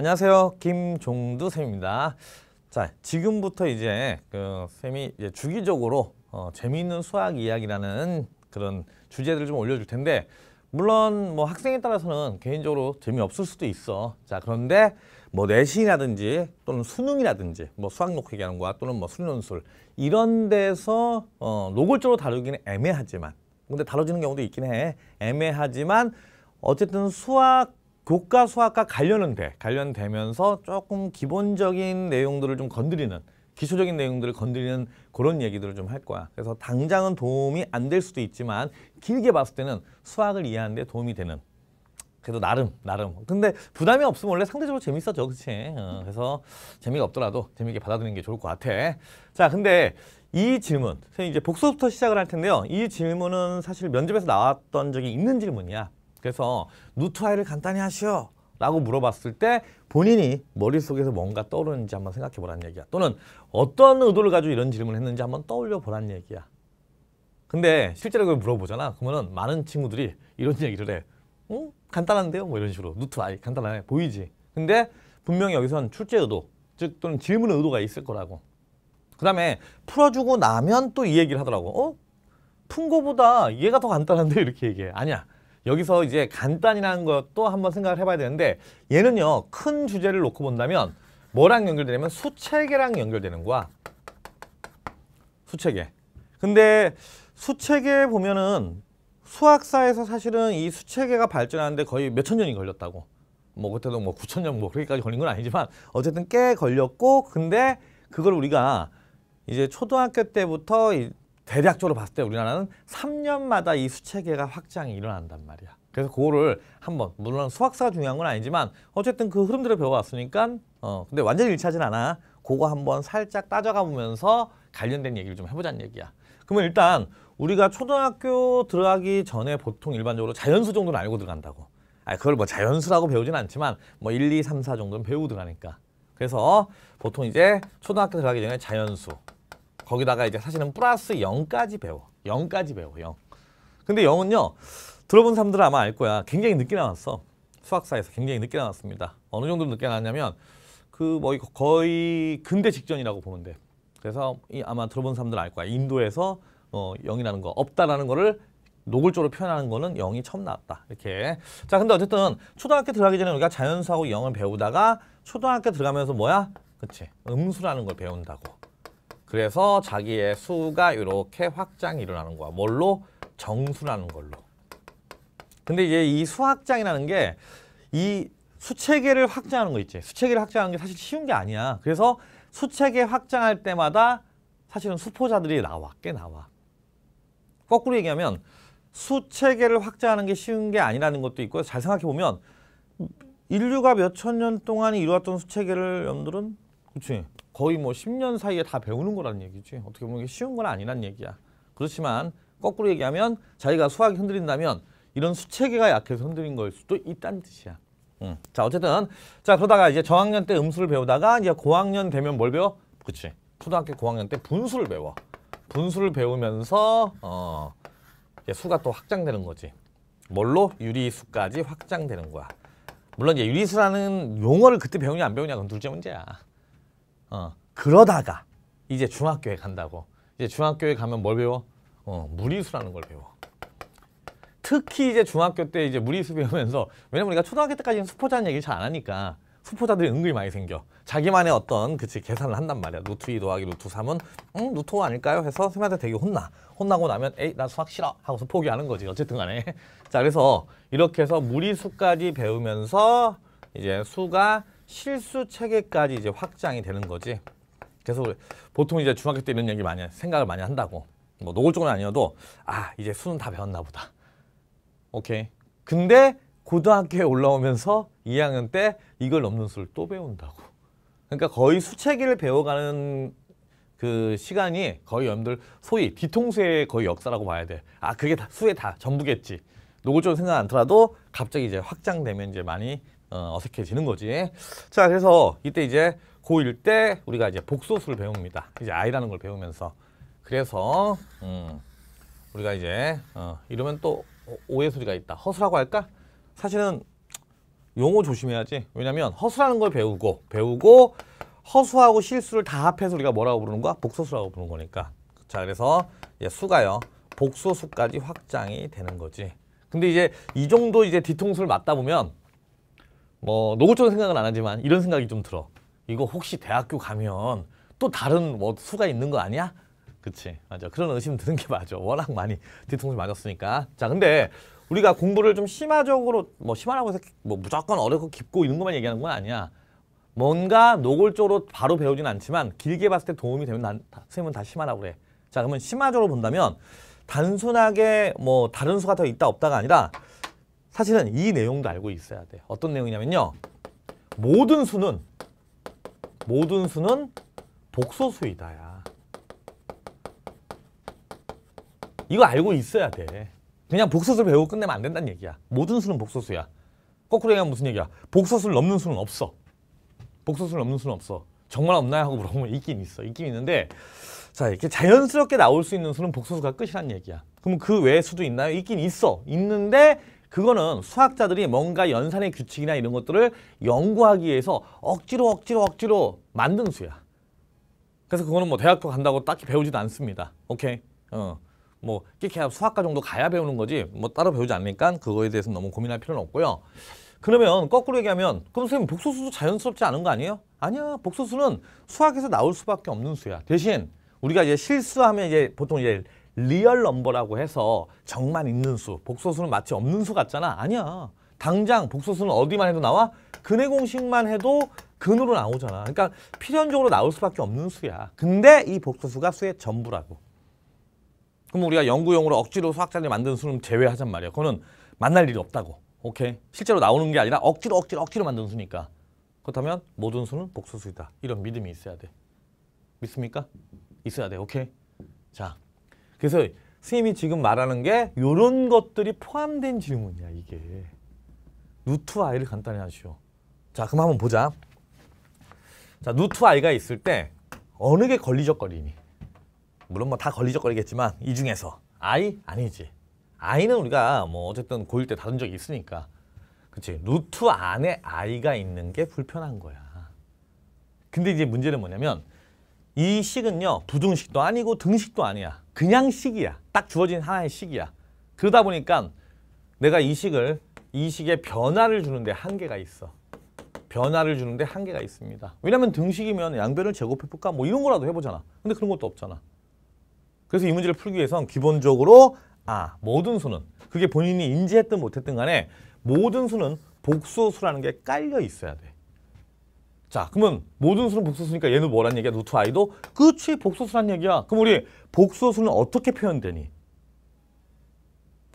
안녕하세요. 김종두 쌤입니다. 자, 지금부터 이제 그 쌤이 이제 주기적으로 어, 재미있는 수학 이야기라는 그런 주제들을 좀 올려줄 텐데 물론 뭐 학생에 따라서는 개인적으로 재미없을 수도 있어. 자, 그런데 뭐 내신이라든지 또는 수능이라든지 뭐 수학록 얘기하는 거와 또는 뭐 수련술 이런 데서 어, 노골적으로 다루기는 애매하지만 근데 다뤄지는 경우도 있긴 해. 애매하지만 어쨌든 수학 교과 수학과 관련은 돼. 관련되면서 조금 기본적인 내용들을 좀 건드리는 기초적인 내용들을 건드리는 그런 얘기들을 좀 할 거야. 그래서 당장은 도움이 안 될 수도 있지만 길게 봤을 때는 수학을 이해하는 데 도움이 되는 그래도 나름 나름 근데 부담이 없으면 원래 상대적으로 재밌었죠 그치 어, 그래서 재미가 없더라도 재미있게 받아들이는 게 좋을 것 같아 자 근데 이 질문 선생님 이제 복수부터 시작을 할 텐데요 이 질문은 사실 면접에서 나왔던 적이 있는 질문이야 그래서 누트와이를 간단히 하시오 라고 물어봤을 때 본인이 머릿속에서 뭔가 떠오르는지 한번 생각해 보란 얘기야. 또는 어떤 의도를 가지고 이런 질문을 했는지 한번 떠올려 보란 얘기야. 근데 실제로 그걸 물어보잖아. 그러면은 많은 친구들이 이런 얘기를 해. 응? 간단한데요? 뭐 이런 식으로. 누트 와이 간단하네. 보이지? 근데 분명히 여기선 출제 의도, 즉 또는 질문 의도가 있을 거라고. 그 다음에 풀어주고 나면 또 이 얘기를 하더라고. 어? 푼 거보다 얘가 더 간단한데? 이렇게 얘기해. 아니야. 여기서 이제 간단이라는 것도 한번 생각을 해봐야 되는데 얘는요 큰 주제를 놓고 본다면 뭐랑 연결되냐면 수체계랑 연결되는 거야 수체계 근데 수체계 보면은 수학사에서 사실은 이 수체계가 발전하는데 거의 몇천 년이 걸렸다고 뭐 그때도 뭐 9천 년 뭐 그렇게까지 걸린 건 아니지만 어쨌든 꽤 걸렸고 근데 그걸 우리가 이제 초등학교 때부터 대략적으로 봤을 때 우리나라는 3년마다 이 수체계가 확장이 일어난단 말이야. 그래서 그거를 한번 물론 수학사가 중요한 건 아니지만 어쨌든 그 흐름들을 배워왔으니까 어 근데 완전히 일치하진 않아. 그거 한번 살짝 따져가 보면서 관련된 얘기를 좀 해보자는 얘기야. 그러면 일단 우리가 초등학교 들어가기 전에 보통 일반적으로 자연수 정도는 알고 들어간다고. 아 그걸 뭐 자연수라고 배우진 않지만 뭐 1, 2, 3, 4 정도는 배우고 들어가니까. 그래서 보통 이제 초등학교 들어가기 전에 자연수 거기다가 이제 사실은 플러스 0까지 배워. 0까지 배워, 0. 근데 0은요, 들어본 사람들은 아마 알 거야. 굉장히 늦게 나왔어. 수학사에서 굉장히 늦게 나왔습니다. 어느 정도 늦게 나왔냐면, 그 뭐 거의 근대 직전이라고 보면 돼. 그래서 이 아마 들어본 사람들은 알 거야. 인도에서 어, 0이라는 거, 없다라는 거를 노골적으로 표현하는 거는 0이 처음 나왔다. 이렇게. 자, 근데 어쨌든 초등학교 들어가기 전에 우리가 자연수하고 0을 배우다가 초등학교 들어가면서 뭐야? 그치. 음수라는 걸 배운다고. 그래서 자기의 수가 이렇게 확장이 일어나는 거야. 뭘로? 정수라는 걸로. 근데 이제 이 수확장이라는 게 이 수체계를 확장하는 거 있지. 수체계를 확장하는 게 사실 쉬운 게 아니야. 그래서 수체계 확장할 때마다 사실은 수포자들이 나와, 꽤 나와. 거꾸로 얘기하면 수체계를 확장하는 게 쉬운 게 아니라는 것도 있고 잘 생각해보면 인류가 몇 천 년 동안 이루었던 수체계를 여러분들은 그치. 거의 뭐 10년 사이에 다 배우는 거라는 얘기지. 어떻게 보면 쉬운 건 아니란 얘기야. 그렇지만 거꾸로 얘기하면 자기가 수학이 흔들린다면 이런 수체계가 약해서 흔들린 걸 수도 있다는 뜻이야. 음. 자 어쨌든 자 그러다가 이제 저학년 때 음수를 배우다가 이제 고학년 되면 뭘 배워? 그치. 초등학교 고학년 때 분수를 배워. 분수를 배우면서 어 수가 또 확장되는 거지. 뭘로? 유리수까지 확장되는 거야. 물론 이제 유리수라는 용어를 그때 배우냐 안 배우냐 그건 둘째 문제야. 어. 그러다가 이제 중학교에 간다고. 이제 중학교에 가면 뭘 배워? 어, 무리수라는 걸 배워. 특히 이제 중학교 때 이제 무리수 배우면서 왜냐면 우리가 초등학교 때까지는 수포자는 얘기를 잘 안 하니까 수포자들이 은근히 많이 생겨. 자기만의 어떤 그치 계산을 한단 말이야. 루트 이 더하기 루트 삼은 음, 루트 5 아닐까요? 해서 쌤한테 되게 혼나. 혼나고 나면 에이 나 수학 싫어 하고서 포기하는 거지. 어쨌든 간에. 자 그래서 이렇게 해서 무리수까지 배우면서 이제 수가 실수 체계까지 이제 확장이 되는 거지. 그래 보통 이제 중학교 때 이런 얘기 많이 생각을 많이 한다고. 뭐 노골적은 아니어도 아 이제 수는 다 배웠나 보다. 오케이. 근데 고등학교에 올라오면서 2학년 때 이걸 넘는 수를 또 배운다고. 그러니까 거의 수체기를 배워가는 그 시간이 거의 여러분들 소위 뒤통수의 거의 역사라고 봐야 돼. 아 그게 다 수의 다 전부겠지. 노골적으로 생각 안하더도 갑자기 이제 확장되면 이제 많이 어, 어색해지는 거지. 자, 그래서 이때 이제 고1 때 우리가 이제 복소수를 배웁니다. 이제 I라는 걸 배우면서. 그래서 음, 우리가 이제 어, 이러면 또 오해 소리가 있다. 허수라고 할까? 사실은 용어 조심해야지. 왜냐면 허수라는 걸 배우고 배우고 허수하고 실수를 다 합해서 우리가 뭐라고 부르는 거야? 복소수라고 부르는 거니까. 자, 그래서 이제 수가요. 복소수까지 확장이 되는 거지. 근데 이제 이 정도 이제 뒤통수를 맞다 보면 뭐 노골적인 생각은 안 하지만 이런 생각이 좀 들어. 이거 혹시 대학교 가면 또 다른 뭐 수가 있는 거 아니야? 그치 맞아 그런 의심 드는 게 맞아 워낙 많이 뒤통수 맞았으니까 자 근데 우리가 공부를 좀 심화적으로 뭐 심화라고 해서 뭐 무조건 어렵고 깊고 이런 것만 얘기하는 건 아니야 뭔가 노골적으로 바로 배우진 않지만 길게 봤을 때 도움이 되면 난, 선생님은 다 심화라고 그래 자 그러면 심화적으로 본다면 단순하게 뭐 다른 수가 더 있다 없다가 아니라 사실은 이 내용도 알고 있어야 돼 어떤 내용이냐면요. 모든 수는 모든 수는 복소수이다야. 이거 알고 있어야 돼. 그냥 복소수를 배우고 끝내면 안 된다는 얘기야. 모든 수는 복소수야. 거꾸로 얘기하면 무슨 얘기야? 복소수를 넘는 수는 없어. 복소수를 넘는 수는 없어. 정말 없나요? 하고 물어보면 있긴 있어. 있긴 있는데 자 이렇게 자연스럽게 나올 수 있는 수는 복소수가 끝이란 얘기야. 그럼 그외 수도 있나요? 있긴 있어. 있는데 그거는 수학자들이 뭔가 연산의 규칙이나 이런 것들을 연구하기 위해서 억지로 억지로 억지로 만든 수야. 그래서 그거는 뭐 대학교 간다고 딱히 배우지도 않습니다. 오케이. 어. 뭐 이렇게 수학과 정도 가야 배우는 거지 뭐 따로 배우지 않으니까 그거에 대해서 는 너무 고민할 필요는 없고요. 그러면 거꾸로 얘기하면 그럼 선생님 복수수도 자연스럽지 않은 거 아니에요? 아니야. 복수수는 수학에서 나올 수밖에 없는 수야. 대신 우리가 이제 실수하면 이제 보통 이제 리얼 넘버라고 해서 정만 있는 수, 복소수는 마치 없는 수 같잖아. 아니야. 당장 복소수는 어디만 해도 나와? 근의 공식만 해도 근으로 나오잖아. 그러니까 필연적으로 나올 수밖에 없는 수야. 근데 이 복소수가 수의 전부라고. 그럼 우리가 연구용으로 억지로 수학자들이 만든 수는 제외하잔 말이야. 그거는 만날 일이 없다고. 오케이? 실제로 나오는 게 아니라 억지로 억지로 억지로 만든 수니까. 그렇다면 모든 수는 복소수이다. 이런 믿음이 있어야 돼. 믿습니까? 있어야 돼. 오케이? 자. 그래서 스님이 지금 말하는 게 이런 것들이 포함된 질문이야 이게. 루트 이를 간단히 하시오. 자 그럼 한번 보자. 자 루트 이가 있을 때 어느 게 걸리적거리니? 물론 뭐 다 걸리적거리겠지만 이 중에서 아이 아니지. 아이는 우리가 뭐 어쨌든 고일 때 다룬 적이 있으니까. 그치 루트 안에 아이가 있는 게 불편한 거야. 근데 이제 문제는 뭐냐면 이 식은요 부등식도 아니고 등식도 아니야. 그냥 식이야. 딱 주어진 하나의 식이야. 그러다 보니까 내가 이 식을 이 식의 변화를 주는데 한계가 있어. 변화를 주는데 한계가 있습니다. 왜냐면 등식이면 양변을 제곱해볼까? 뭐 이런 거라도 해보잖아. 근데 그런 것도 없잖아. 그래서 이 문제를 풀기 위해선 기본적으로 아 모든 수는 그게 본인이 인지했든 못했든 간에 모든 수는 복소수라는 게 깔려 있어야 돼. 자 그러면 모든 수는 복소수니까 얘는 뭐란 얘기야? 루트 i도? 끝이 복소수란 얘기야. 그럼 우리 복소수는 어떻게 표현되니?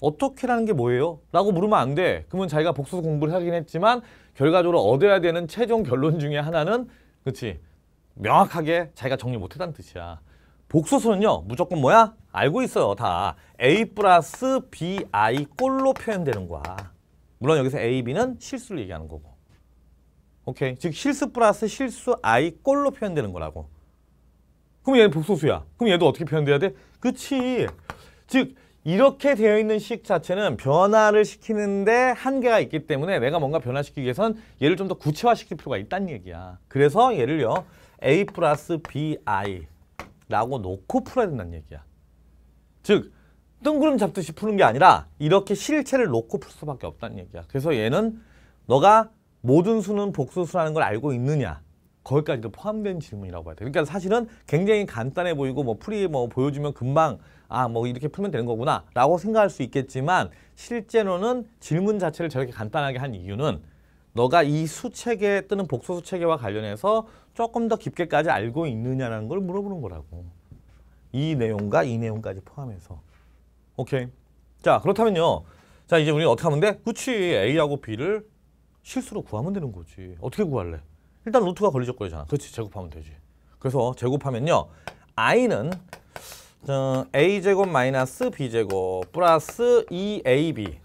어떻게라는 게 뭐예요? 라고 물으면 안 돼. 그러면 자기가 복소수 공부를 하긴 했지만 결과적으로 얻어야 되는 최종 결론 중에 하나는 그치 명확하게 자기가 정리 못했다는 뜻이야. 복소수는요 무조건 뭐야? 알고 있어요 다 A 플러스 BI 꼴로 표현되는 거야. 물론 여기서 A, B는 실수를 얘기하는 거고. 오케이. 즉 실수 플러스 실수 i 꼴로 표현되는 거라고. 그럼 얘는 복소수야. 그럼 얘도 어떻게 표현돼야 돼? 그치. 즉 이렇게 되어 있는 식 자체는 변화를 시키는데 한계가 있기 때문에 내가 뭔가 변화시키기 위해선 얘를 좀 더 구체화시킬 필요가 있다는 얘기야. 그래서 얘를요. a 플러스 bi라고 놓고 풀어야 된다는 얘기야. 즉 뜬구름 잡듯이 푸는 게 아니라 이렇게 실체를 놓고 풀 수밖에 없다는 얘기야. 그래서 얘는 너가 모든 수는 복수수라는 걸 알고 있느냐 거기까지도 포함된 질문이라고 봐야 돼요. 그러니까 사실은 굉장히 간단해 보이고 뭐 풀이 뭐 보여주면 금방 아 뭐 이렇게 풀면 되는 거구나 라고 생각할 수 있겠지만 실제로는 질문 자체를 저렇게 간단하게 한 이유는 너가 이 수체계 뜨는 복소수 체계와 관련해서 조금 더 깊게까지 알고 있느냐라는 걸 물어보는 거라고. 이 내용과 이 내용까지 포함해서. 오케이. 자 그렇다면요. 자 이제 우리는 어떻게 하면 돼? 그치 A하고 B를 실수로 구하면 되는 거지. 어떻게 구할래? 일단 루트가 걸리적거리잖아. 그렇지. 제곱하면 되지. 그래서 제곱하면요. i는 a제곱 마이너스 b제곱 플러스 2ab e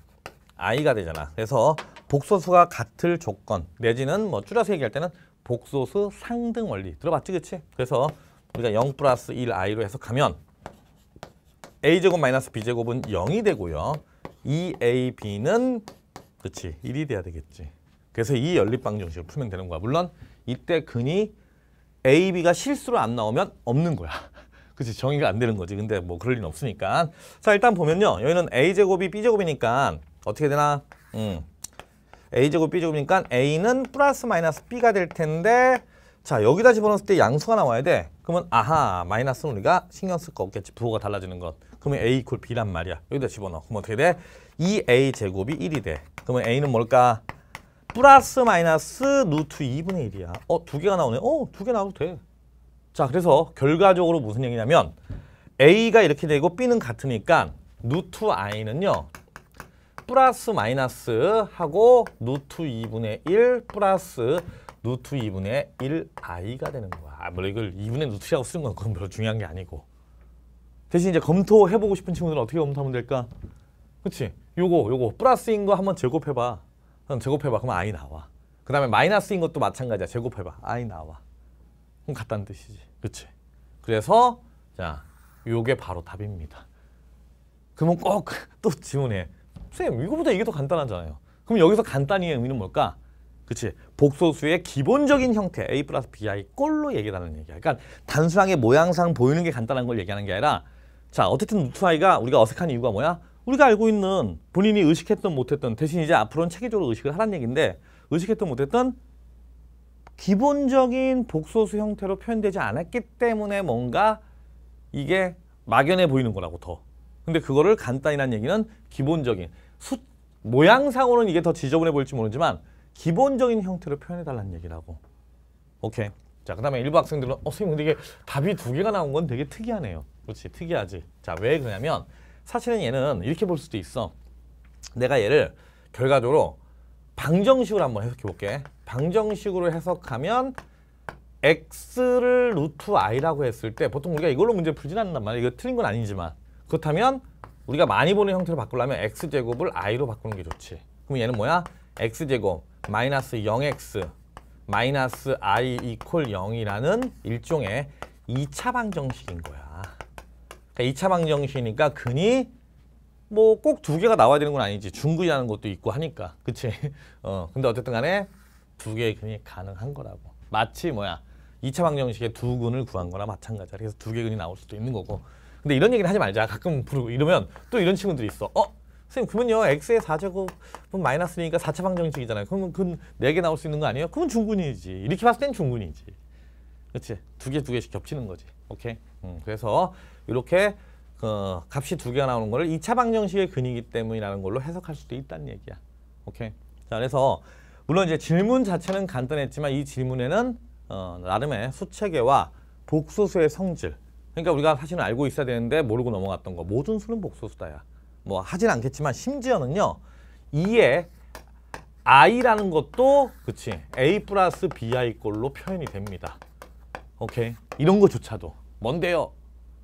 i가 되잖아. 그래서 복소수가 같을 조건 내지는 뭐 줄여서 얘기할 때는 복소수 상등 원리 들어봤지 그치? 그래서 우리가 0 플러스 1i로 해석하면 a제곱 마이너스 b제곱은 0이 되고요. 2ab는 e 그치 1이 돼야 되겠지. 그래서 이 연립방 정식으로 풀면 되는 거야. 물론 이때 근이 A, B가 실수로 안 나오면 없는 거야. 그치 정의가 안 되는 거지. 근데 뭐 그럴 리는 없으니까. 자 일단 보면요. 여기는 A제곱이 B제곱이니까 어떻게 되나? 음. A제곱 B제곱이니까 A는 플러스 마이너스 B가 될 텐데 자 여기다 집어넣었을 때 양수가 나와야 돼. 그러면 아하 마이너스는 우리가 신경 쓸 거 없겠지. 부호가 달라지는 것. 그러면 A 이콜 B란 말이야. 여기다 집어넣어. 그럼 어떻게 돼? 이 a 제곱이 1이 돼. 그러면 A는 뭘까? 플러스 마이너스 루트 2분의 1이야. 어, 두 개가 나오네. 어, 두 개 나와도 돼. 자, 그래서 결과적으로 무슨 얘기냐면 A가 이렇게 되고 B는 같으니까 루트 i는요. 플러스 마이너스 하고 루트 2분의 1 플러스 루트 2분의 1i가 되는 거야. 아, 물론 이걸 2분의 루트 라고 쓰는 건 그건 별로 중요한 게 아니고. 대신 이제 검토해보고 싶은 친구들은 어떻게 검토하면 될까? 그치? 요거, 요거 플러스인 거 한번 제곱해봐. 그럼 제곱해봐. 그럼 i 나와. 그 다음에 마이너스인 것도 마찬가지야. 제곱해봐. i 나와. 그럼 같다는 뜻이지. 그치? 그래서 자, 요게 바로 답입니다. 그러면 꼭 또 질문해. 선생님 이거보다 이게 더 간단하잖아요. 그럼 여기서 간단히의 의미는 뭘까? 그치? 복소수의 기본적인 형태 a 플러스 bi 꼴로 얘기하는 얘기야. 그러니까 단수항의 모양상 보이는 게 간단한 걸 얘기하는 게 아니라 자 어쨌든 루트 i가 우리가 어색한 이유가 뭐야? 우리가 알고 있는 본인이 의식했던 못했던 대신 이제 앞으로는 체계적으로 의식을 하란 얘기인데 의식했던 못했던 기본적인 복소수 형태로 표현되지 않았기 때문에 뭔가 이게 막연해 보이는 거라고 더. 근데 그거를 간단히란 얘기는 기본적인 숫 모양상으로는 이게 더 지저분해 보일지 모르지만 기본적인 형태로 표현해달라는 얘기라고. 오케이. 자, 그 다음에 일부 학생들은 어, 선생님 근데 이게 답이 두 개가 나온 건 되게 특이하네요. 그렇지, 특이하지. 자, 왜 그러냐면 사실은 얘는 이렇게 볼 수도 있어. 내가 얘를 결과적으로 방정식으로 한번 해석해 볼게. 방정식으로 해석하면 x를 루트 i라고 했을 때 보통 우리가 이걸로 문제 풀진 않는단 말이야. 이거 틀린 건 아니지만 그렇다면 우리가 많이 보는 형태로 바꾸려면 x제곱을 i로 바꾸는 게 좋지. 그럼 얘는 뭐야? x제곱 마이너스 0x 마이너스 i 이퀄 0이라는 일종의 2차 방정식인 거야. 그러니까 2차 방정식이니까 근이 뭐 꼭 두 개가 나와야 되는 건 아니지. 중근이라는 것도 있고 하니까. 그치? 어, 근데 어쨌든 간에 두 개의 근이 가능한 거라고. 마치 뭐야. 2차 방정식에 두 근을 구한 거나 마찬가지야. 그래서 두 개의 근이 나올 수도 있는 거고. 근데 이런 얘기는 하지 말자. 가끔 부르고 이러면 또 이런 친구들이 있어. 어? 선생님 그러면요. x의 4제곱은 마이너스니까 4차 방정식이잖아요. 그러면 근 4개 나올 수 있는 거 아니에요? 그건 중근이지. 이렇게 봤을 땐 중근이지. 그렇지? 두개 두 개씩 겹치는 거지. 오케이. 음, 그래서 이렇게 어, 값이 두 개가 나오는 거 2차 방정식의 근이기 때문이라는 걸로 해석할 수도 있다는 얘기야. 오케이. 자, 그래서 물론 이제 질문 자체는 간단했지만 이 질문에는 어, 나름의 수체계와 복소수의 성질 그러니까 우리가 사실은 알고 있어야 되는데 모르고 넘어갔던 거 모든 수는 복소수다야. 뭐 하진 않겠지만 심지어는요. 2에 i라는 것도 그치 a 플러스 bi 꼴로 표현이 됩니다. 오케이 이런 거조차도 뭔데요?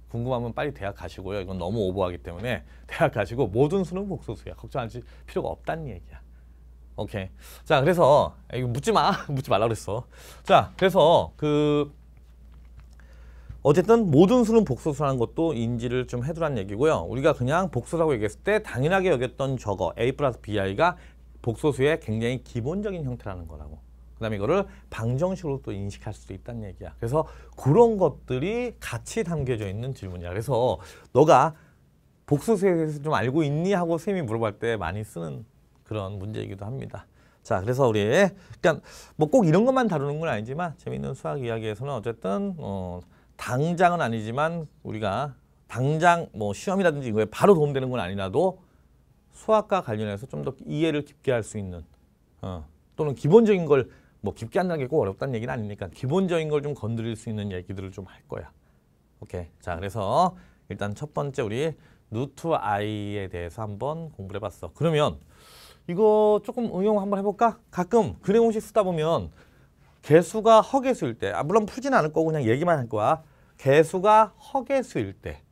궁금하면 빨리 대학 가시고요. 이건 너무 오버하기 때문에 대학 가시고 모든 수능 복수수야. 걱정하지 필요가 없다는 얘기야. 오케이. 자, 그래서 아, 이거 묻지 마. 묻지 말라 그랬어. 자, 그래서 그 어쨌든 모든 수능 복수수라는 것도 인지를 좀 해두란 얘기고요. 우리가 그냥 복수라고 얘기했을 때 당연하게 여겼던 저거 A 플러스 BI가 복소수의 굉장히 기본적인 형태라는 거라고. 그다음에 이거를 방정식으로 또 인식할 수도 있다는 얘기야. 그래서 그런 것들이 같이 담겨져 있는 질문이야. 그래서 너가 복수수에 대해서 좀 알고 있니? 하고 쌤이 물어볼 때 많이 쓰는 그런 문제이기도 합니다. 자, 그래서 우리 그러니까 뭐꼭 이런 것만 다루는 건 아니지만 재미있는 수학 이야기에서는 어쨌든 어 당장은 아니지만 우리가 당장 뭐 시험이라든지 이거에 바로 도움되는 건 아니라도 수학과 관련해서 좀 더 이해를 깊게 할 수 있는 어, 또는 기본적인 걸뭐 깊게 한다고 어렵다는 얘기는 아니니까 기본적인 걸 좀 건드릴 수 있는 얘기들을 좀 할 거야. 오케이. 자, 그래서 일단 첫 번째 우리 루트 i에 대해서 한번 공부를 해봤어. 그러면 이거 조금 응용 한번 해볼까? 가끔 근행공식 쓰다 보면 개수가 허개수일 때, 아 물론 풀지는 않을 거고 그냥 얘기만 할 거야. 개수가 허개수일 때,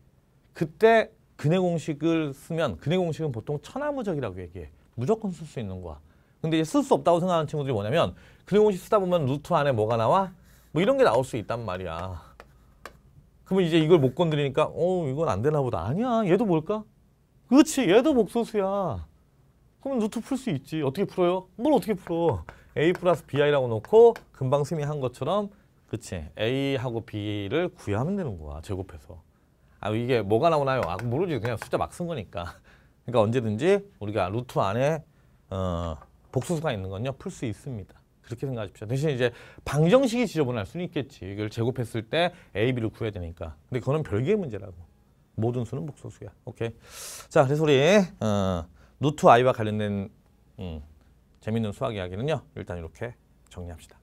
그때 근해공식을 쓰면 근해공식은 보통 천하무적이라고 얘기해. 무조건 쓸 수 있는 거야. 근데 이제 쓸 수 없다고 생각하는 친구들이 뭐냐면 그형공식 쓰다 보면 루트 안에 뭐가 나와? 뭐 이런 게 나올 수 있단 말이야. 그러면 이제 이걸 못 건드리니까 어 이건 안 되나 보다. 아니야 얘도 뭘까? 그렇지 얘도 복소수야. 그러면 루트 풀 수 있지. 어떻게 풀어요? 뭘 어떻게 풀어? a 플러스 bi라고 놓고 금방 쌤이 한 것처럼 그치 a하고 b를 구해하면 되는 거야 제곱해서. 아 이게 뭐가 나오나요? 아 모르지 그냥 숫자 막 쓴 거니까. 그러니까 언제든지 우리가 루트 안에 어 복수수가 있는 건요 풀 수 있습니다. 그렇게 생각하십시오. 대신 이제 방정식이 지저분할 수는 있겠지. 이걸 제곱했을 때 A, B를 구해야 되니까. 근데 그거는 별개의 문제라고. 모든 수는 복소수야. 오케이. 자, 그래서 우리 어, 노트 I와 관련된 음, 재밌는 수학 이야기는요. 일단 이렇게 정리합시다.